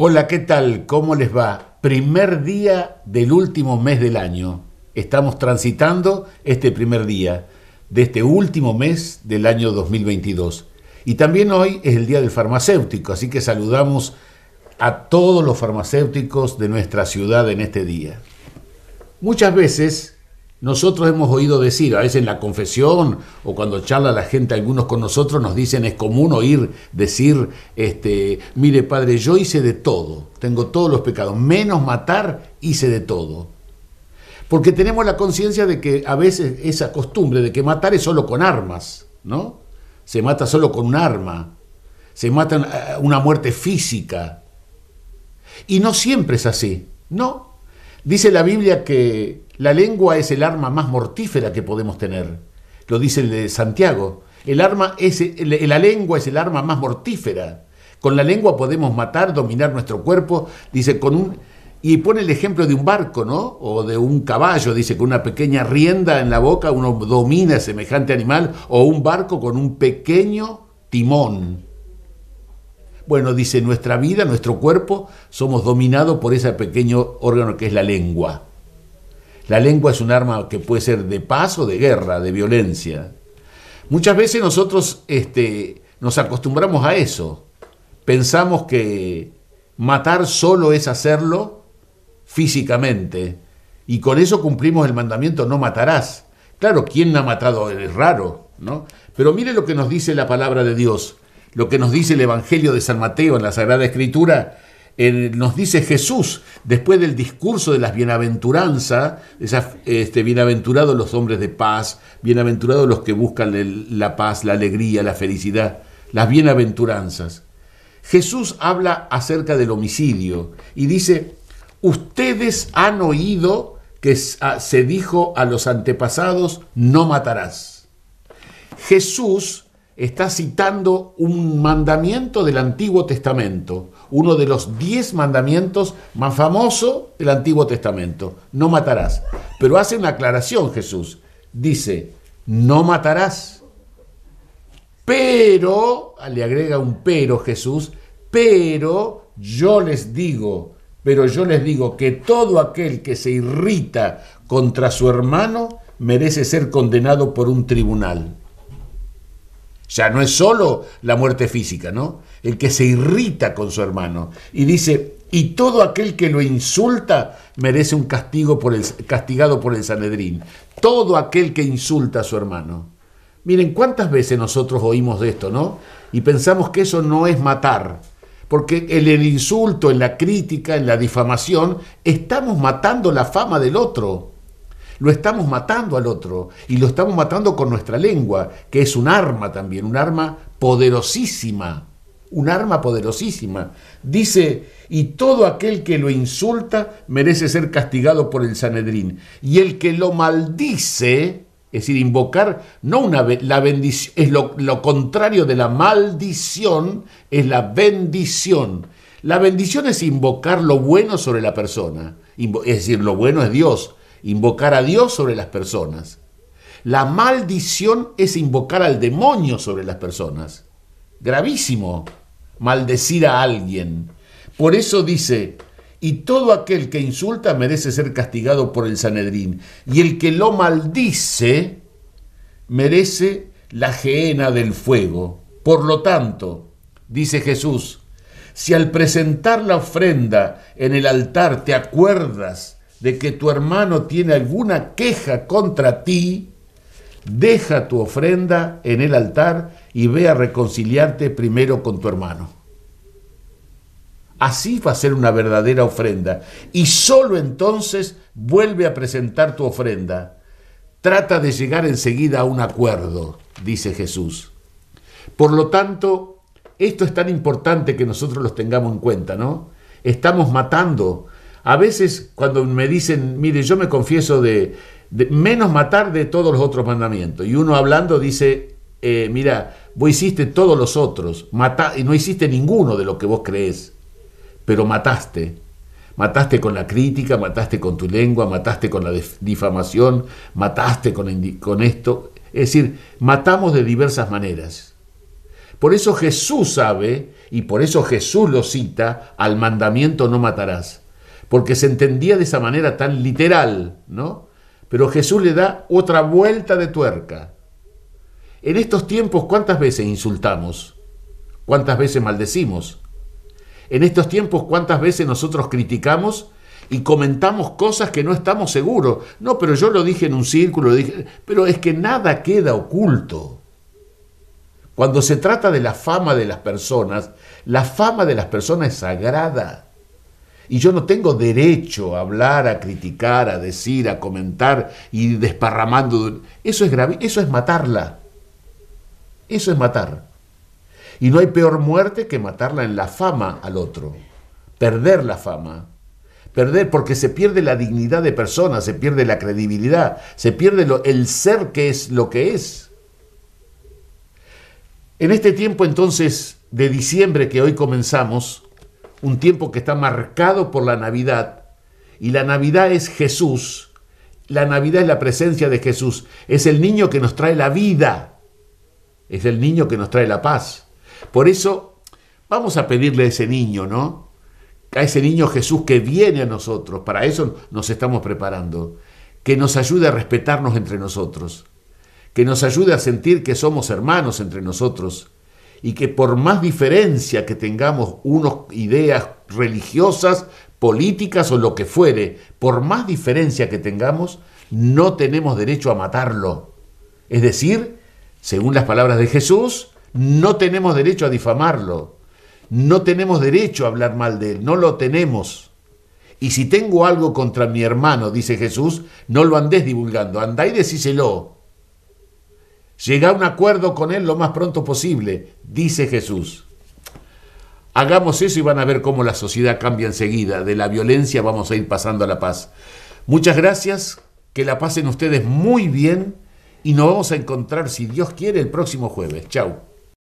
Hola, ¿qué tal? ¿Cómo les va? Primer día del último mes del año. Estamos transitando este primer día de este último mes del año 2022. Y también hoy es el Día del Farmacéutico, así que saludamos a todos los farmacéuticos de nuestra ciudad en este día. Muchas veces nosotros hemos oído decir, a veces en la confesión o cuando charla la gente, algunos con nosotros nos dicen, es común oír decir, este, mire padre, yo hice de todo, tengo todos los pecados, menos matar, hice de todo. Porque tenemos la conciencia de que a veces esa costumbre de que matar es solo con armas, ¿no? Se mata solo con un arma, se mata eh, una muerte física. Y no siempre es así, ¿no? Dice la Biblia que la lengua es el arma más mortífera que podemos tener. Lo dice el de Santiago. El arma es, la lengua es el arma más mortífera. Con la lengua podemos matar, dominar nuestro cuerpo, dice con un y pone el ejemplo de un barco, ¿no? O de un caballo, dice, con una pequeña rienda en la boca uno domina semejante animal, o un barco con un pequeño timón. Bueno, dice, nuestra vida, nuestro cuerpo, somos dominados por ese pequeño órgano que es la lengua. La lengua es un arma que puede ser de paz o de guerra, de violencia. Muchas veces nosotros este, nos acostumbramos a eso. Pensamos que matar solo es hacerlo físicamente. Y con eso cumplimos el mandamiento, no matarás. Claro, ¿quién ha matado? Es raro, ¿no? Pero mire lo que nos dice la palabra de Dios, lo que nos dice el Evangelio de San Mateo en la Sagrada Escritura, nos dice Jesús, después del discurso de las bienaventuranzas, este, bienaventurados los hombres de paz, bienaventurados los que buscan la paz, la alegría, la felicidad, las bienaventuranzas. Jesús habla acerca del homicidio y dice, ustedes han oído que se dijo a los antepasados, no matarás. Jesús está citando un mandamiento del Antiguo Testamento, uno de los diez mandamientos más famosos del Antiguo Testamento, no matarás. Pero hace una aclaración Jesús, dice, no matarás. Pero, le agrega un pero Jesús, pero yo les digo, pero yo les digo que todo aquel que se irrita contra su hermano merece ser condenado por un tribunal. Ya no es solo la muerte física, ¿no? El que se irrita con su hermano y dice, y todo aquel que lo insulta merece un castigo por el, castigado por el Sanedrín. Todo aquel que insulta a su hermano. Miren, cuántas veces nosotros oímos de esto, ¿no? Y pensamos que eso no es matar. Porque en el insulto, en la crítica, en la difamación, estamos matando la fama del otro lo estamos matando al otro y lo estamos matando con nuestra lengua, que es un arma también, un arma poderosísima, un arma poderosísima. Dice, y todo aquel que lo insulta merece ser castigado por el Sanedrín. Y el que lo maldice, es decir, invocar, no una la bendición, es lo, lo contrario de la maldición, es la bendición. La bendición es invocar lo bueno sobre la persona. Es decir, lo bueno es Dios invocar a Dios sobre las personas. La maldición es invocar al demonio sobre las personas. Gravísimo maldecir a alguien. Por eso dice, y todo aquel que insulta merece ser castigado por el Sanedrín, y el que lo maldice merece la geena del fuego. Por lo tanto, dice Jesús, si al presentar la ofrenda en el altar te acuerdas de que tu hermano tiene alguna queja contra ti, deja tu ofrenda en el altar y ve a reconciliarte primero con tu hermano. Así va a ser una verdadera ofrenda. Y solo entonces vuelve a presentar tu ofrenda. Trata de llegar enseguida a un acuerdo, dice Jesús. Por lo tanto, esto es tan importante que nosotros los tengamos en cuenta, ¿no? Estamos matando a veces cuando me dicen, mire, yo me confieso de, menos matar de todos los otros mandamientos, y uno hablando dice, eh, mira, vos hiciste todos los otros, y no hiciste ninguno de lo que vos crees, pero mataste. Mataste con la crítica, mataste con tu lengua, mataste con la difamación, mataste con, con esto. Es decir, matamos de diversas maneras. Por eso Jesús sabe, y por eso Jesús lo cita, al mandamiento no matarás porque se entendía de esa manera tan literal, ¿no? Pero Jesús le da otra vuelta de tuerca. En estos tiempos, ¿cuántas veces insultamos? ¿Cuántas veces maldecimos? En estos tiempos, ¿cuántas veces nosotros criticamos y comentamos cosas que no estamos seguros? No, pero yo lo dije en un círculo, pero es que nada queda oculto. Cuando se trata de la fama de las personas, la fama de las personas es sagrada. Y yo no tengo derecho a hablar, a criticar, a decir, a comentar y desparramando. Eso es grave, eso es matarla. Eso es matar. Y no hay peor muerte que matarla en la fama al otro. Perder la fama. Perder, porque se pierde la dignidad de persona, se pierde la credibilidad, se pierde el ser que es lo que es. En este tiempo entonces de diciembre que hoy comenzamos, un tiempo que está marcado por la Navidad. Y la Navidad es Jesús. La Navidad es la presencia de Jesús. Es el niño que nos trae la vida. Es el niño que nos trae la paz. Por eso vamos a pedirle a ese niño, ¿no? A ese niño Jesús que viene a nosotros. Para eso nos estamos preparando. Que nos ayude a respetarnos entre nosotros. Que nos ayude a sentir que somos hermanos entre nosotros y que por más diferencia que tengamos unos ideas religiosas, políticas o lo que fuere, por más diferencia que tengamos, no tenemos derecho a matarlo. Es decir, según las palabras de Jesús, no tenemos derecho a difamarlo, no tenemos derecho a hablar mal de él, no lo tenemos. Y si tengo algo contra mi hermano, dice Jesús, no lo andes divulgando, andá y decíselo Llega a un acuerdo con Él lo más pronto posible, dice Jesús. Hagamos eso y van a ver cómo la sociedad cambia enseguida. De la violencia vamos a ir pasando a la paz. Muchas gracias, que la pasen ustedes muy bien y nos vamos a encontrar, si Dios quiere, el próximo jueves. Chau.